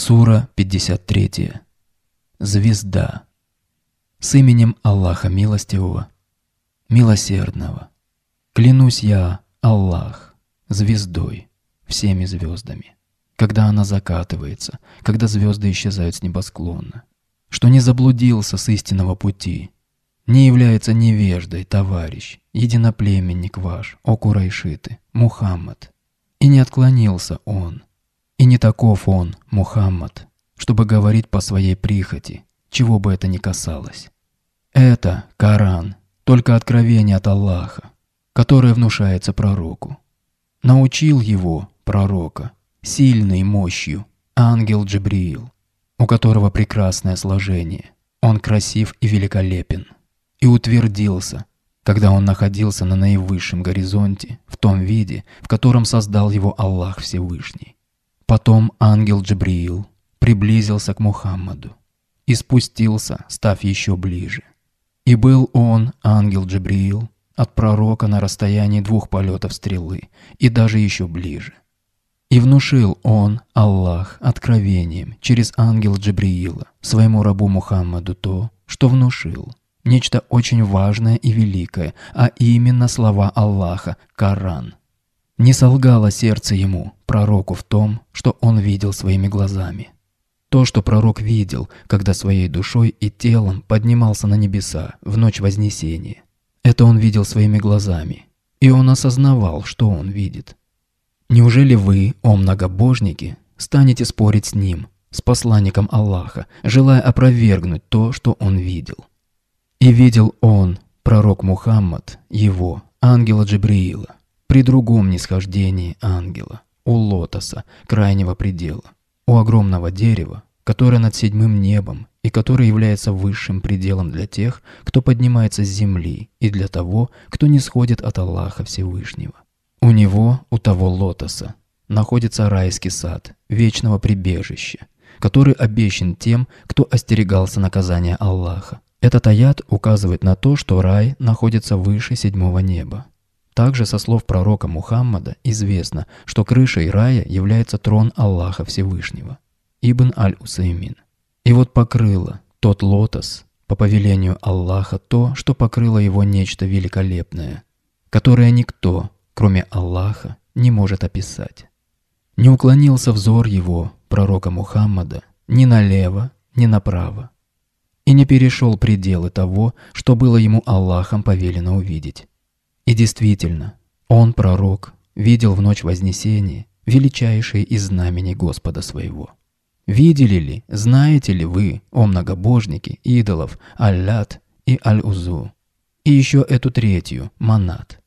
Сура 53. Звезда. С именем Аллаха Милостивого, Милосердного. Клянусь я, Аллах, звездой, всеми звездами, когда она закатывается, когда звезды исчезают с небосклона, что не заблудился с истинного пути, не является невеждой, товарищ, единоплеменник ваш, о Курайшиты, Мухаммад. И не отклонился он – и не таков он, Мухаммад, чтобы говорить по своей прихоти, чего бы это ни касалось. Это Коран, только откровение от Аллаха, которое внушается пророку. Научил его, пророка, сильной мощью, ангел Джибриил, у которого прекрасное сложение, он красив и великолепен, и утвердился, когда он находился на наивысшем горизонте, в том виде, в котором создал его Аллах Всевышний. Потом ангел Джабриил приблизился к Мухаммаду и спустился, став еще ближе. И был он, ангел Джабриил, от пророка на расстоянии двух полетов стрелы и даже еще ближе. И внушил он, Аллах, откровением через ангел Джабриила своему рабу Мухаммаду то, что внушил. Нечто очень важное и великое, а именно слова Аллаха, Коран, не солгало сердце ему, пророку, в том, что он видел своими глазами. То, что пророк видел, когда своей душой и телом поднимался на небеса в ночь Вознесения. Это он видел своими глазами, и он осознавал, что он видит. Неужели вы, о многобожники, станете спорить с ним, с посланником Аллаха, желая опровергнуть то, что он видел? И видел он, пророк Мухаммад, его, ангела Джибриила, при другом нисхождении ангела, у лотоса, крайнего предела, у огромного дерева, которое над седьмым небом и которое является высшим пределом для тех, кто поднимается с земли и для того, кто не сходит от Аллаха Всевышнего. У него, у того лотоса, находится райский сад, вечного прибежища, который обещан тем, кто остерегался наказания Аллаха. Этот аят указывает на то, что рай находится выше седьмого неба. Также со слов пророка Мухаммада известно, что крышей рая является трон Аллаха Всевышнего. Ибн Аль-Усаймин. И вот покрыло тот лотос, по повелению Аллаха, то, что покрыло его нечто великолепное, которое никто, кроме Аллаха, не может описать. Не уклонился взор его, пророка Мухаммада, ни налево, ни направо, и не перешел пределы того, что было ему Аллахом повелено увидеть. И действительно, он, пророк, видел в ночь Вознесения величайшие из знамений Господа своего. Видели ли, знаете ли вы, о многобожники, идолов, Аллат и Аль-Узу, и еще эту третью, Манат?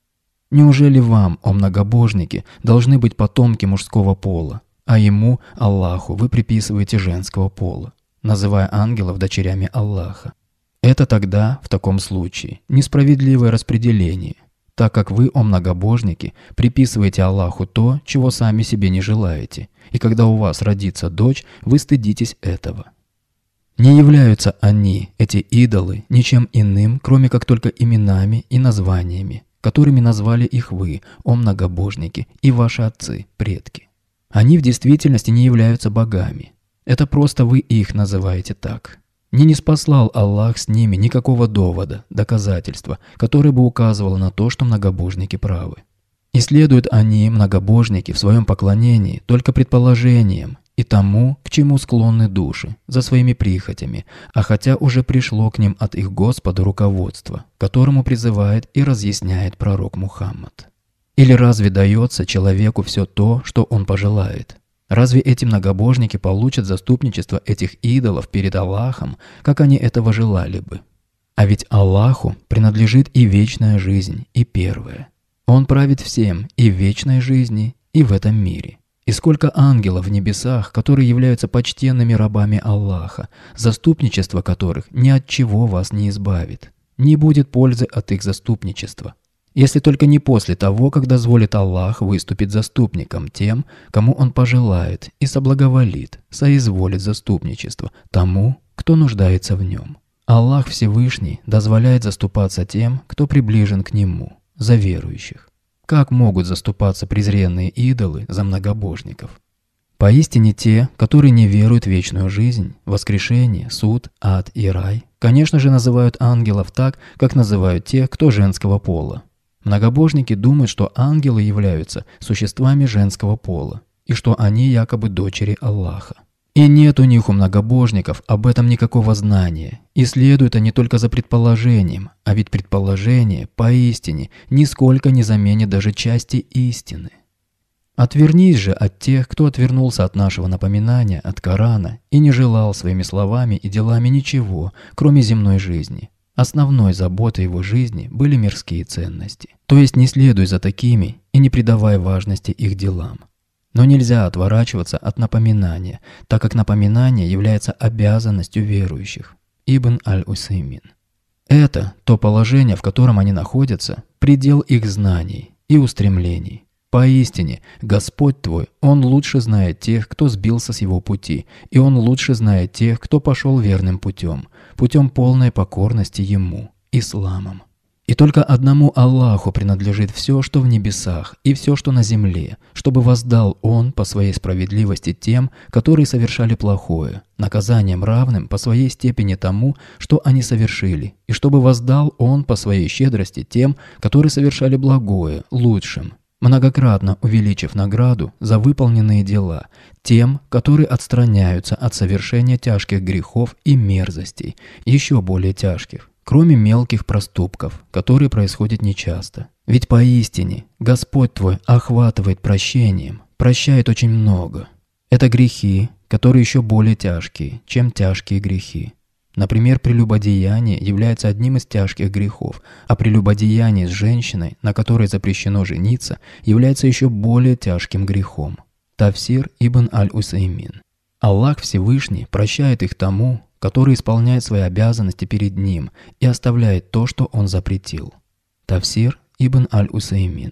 Неужели вам, о многобожники, должны быть потомки мужского пола, а ему, Аллаху, вы приписываете женского пола, называя ангелов дочерями Аллаха? Это тогда, в таком случае, несправедливое распределение – так как вы, о многобожники, приписываете Аллаху то, чего сами себе не желаете, и когда у вас родится дочь, вы стыдитесь этого. Не являются они, эти идолы, ничем иным, кроме как только именами и названиями, которыми назвали их вы, о многобожники, и ваши отцы, предки. Они в действительности не являются богами. Это просто вы их называете так не спаслал Аллах с ними никакого довода, доказательства, которое бы указывало на то, что многобожники правы. И следуют они, многобожники, в своем поклонении только предположениям и тому, к чему склонны души, за своими прихотями, а хотя уже пришло к ним от их Господа руководство, которому призывает и разъясняет пророк Мухаммад. Или разве дается человеку все то, что он пожелает? Разве эти многобожники получат заступничество этих идолов перед Аллахом, как они этого желали бы? А ведь Аллаху принадлежит и вечная жизнь, и первая. Он правит всем, и в вечной жизни, и в этом мире. И сколько ангелов в небесах, которые являются почтенными рабами Аллаха, заступничество которых ни от чего вас не избавит. Не будет пользы от их заступничества. Если только не после того, когда дозволит Аллах выступить заступником тем, кому Он пожелает и соблаговолит, соизволит заступничество тому, кто нуждается в нем. Аллах Всевышний дозволяет заступаться тем, кто приближен к Нему, за верующих. Как могут заступаться презренные идолы за многобожников? Поистине те, которые не веруют в вечную жизнь, воскрешение, суд, ад и рай, конечно же называют ангелов так, как называют тех, кто женского пола, Многобожники думают, что ангелы являются существами женского пола и что они якобы дочери Аллаха. И нет у них у многобожников об этом никакого знания, и следуют они только за предположением, а ведь предположение поистине нисколько не заменит даже части истины. Отвернись же от тех, кто отвернулся от нашего напоминания, от Корана, и не желал своими словами и делами ничего, кроме земной жизни. Основной заботой его жизни были мирские ценности. То есть не следуй за такими и не придавай важности их делам. Но нельзя отворачиваться от напоминания, так как напоминание является обязанностью верующих. Ибн Аль-Усеймин. Это то положение, в котором они находятся, предел их знаний и устремлений. Поистине, Господь твой, Он лучше знает тех, кто сбился с его пути, и Он лучше знает тех, кто пошел верным путем путем полной покорности Ему, исламом. И только одному Аллаху принадлежит все, что в небесах, и все, что на земле, чтобы воздал Он по своей справедливости тем, которые совершали плохое, наказанием равным по своей степени тому, что они совершили, и чтобы воздал Он по своей щедрости тем, которые совершали благое, лучшим, многократно увеличив награду за выполненные дела тем, которые отстраняются от совершения тяжких грехов и мерзостей, еще более тяжких, кроме мелких проступков, которые происходят нечасто. Ведь поистине Господь твой охватывает прощением, прощает очень много. Это грехи, которые еще более тяжкие, чем тяжкие грехи. Например, прелюбодеяние является одним из тяжких грехов, а прелюбодеяние с женщиной, на которой запрещено жениться, является еще более тяжким грехом. Тавсир ибн аль-Усаймин. Аллах Всевышний прощает их тому, который исполняет свои обязанности перед ним и оставляет то, что он запретил. Тавсир ибн аль-Усаймин.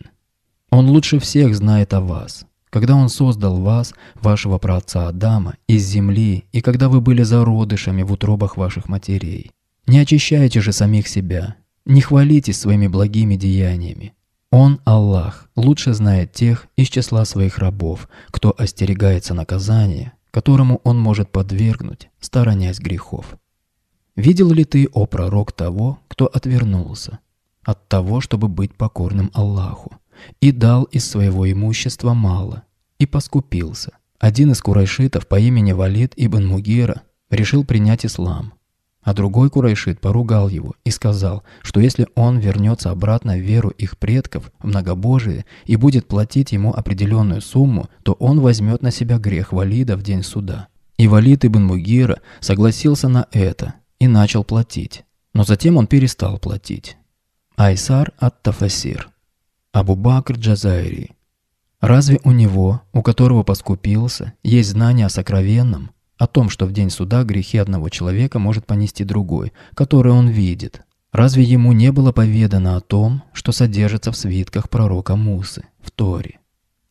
Он лучше всех знает о вас, когда Он создал вас, вашего праотца Адама, из земли, и когда вы были зародышами в утробах ваших матерей. Не очищайте же самих себя, не хвалитесь своими благими деяниями. Он, Аллах, лучше знает тех из числа своих рабов, кто остерегается наказания, которому он может подвергнуть, сторонясь грехов. Видел ли ты, о пророк, того, кто отвернулся? От того, чтобы быть покорным Аллаху и дал из своего имущества мало, и поскупился. Один из курайшитов по имени Валид ибн Мугира решил принять ислам, а другой курайшит поругал его и сказал, что если он вернется обратно в веру их предков, в многобожие, и будет платить ему определенную сумму, то он возьмет на себя грех Валида в день суда. И Валид ибн Мугира согласился на это и начал платить. Но затем он перестал платить. Айсар от тафасир Абу-Бакр Джазайри. Разве у него, у которого поскупился, есть знание о сокровенном, о том, что в день суда грехи одного человека может понести другой, который он видит? Разве ему не было поведано о том, что содержится в свитках пророка Мусы, в Торе?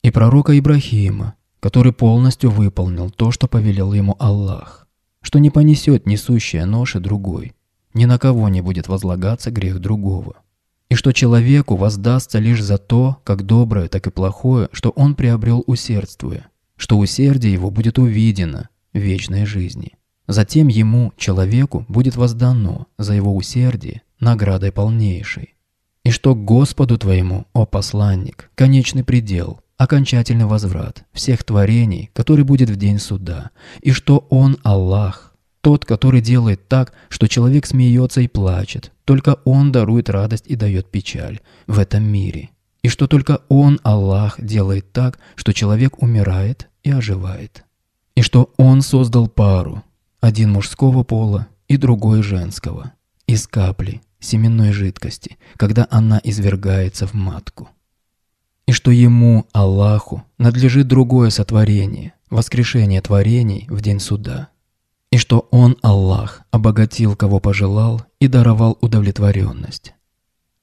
И пророка Ибрахима, который полностью выполнил то, что повелел ему Аллах, что не понесет несущая ноши другой, ни на кого не будет возлагаться грех другого и что человеку воздастся лишь за то, как доброе, так и плохое, что он приобрел усердствуя, что усердие его будет увидено в вечной жизни. Затем ему, человеку, будет воздано за его усердие наградой полнейшей. И что Господу твоему, о посланник, конечный предел, окончательный возврат всех творений, который будет в день суда, и что Он, Аллах, тот, который делает так, что человек смеется и плачет. Только он дарует радость и дает печаль в этом мире. И что только он, Аллах, делает так, что человек умирает и оживает. И что он создал пару, один мужского пола и другой женского, из капли, семенной жидкости, когда она извергается в матку. И что ему, Аллаху, надлежит другое сотворение, воскрешение творений в день суда – и что Он, Аллах, обогатил, кого пожелал, и даровал удовлетворенность.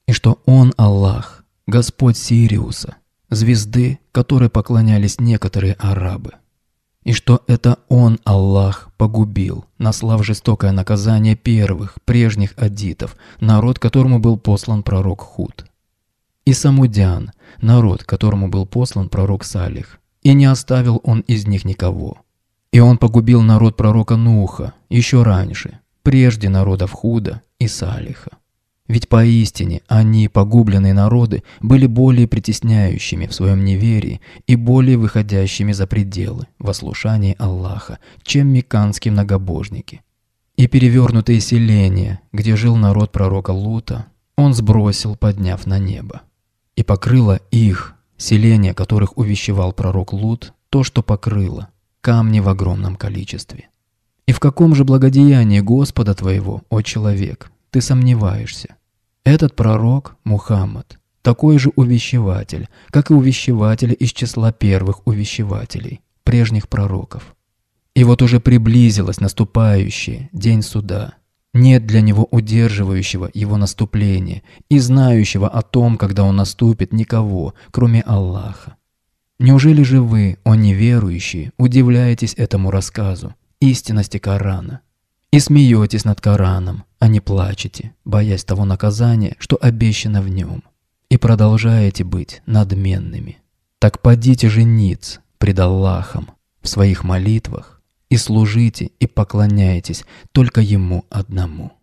И что Он, Аллах, Господь Сириуса, звезды, которой поклонялись некоторые арабы. И что это Он, Аллах, погубил, наслав жестокое наказание первых, прежних адитов, народ, которому был послан пророк Худ. И Самудян, народ, которому был послан пророк Салих, и не оставил он из них никого – и он погубил народ пророка Нуха еще раньше, прежде народов Худа и Салиха. Ведь поистине они, погубленные народы, были более притесняющими в своем неверии и более выходящими за пределы во слушании Аллаха, чем меканские многобожники. И перевернутые селения, где жил народ пророка Лута, он сбросил, подняв на небо. И покрыло их, селения которых увещевал пророк Лут, то, что покрыло, камни в огромном количестве. И в каком же благодеянии Господа твоего, о человек, ты сомневаешься? Этот пророк Мухаммад такой же увещеватель, как и увещеватели из числа первых увещевателей, прежних пророков. И вот уже приблизилось наступающий день суда. Нет для него удерживающего его наступление и знающего о том, когда он наступит, никого, кроме Аллаха. Неужели же вы, о неверующие, удивляетесь этому рассказу, истинности Корана, и смеетесь над Кораном, а не плачете, боясь того наказания, что обещано в нем, и продолжаете быть надменными? Так подите же ниц пред Аллахом в своих молитвах и служите и поклоняйтесь только Ему одному.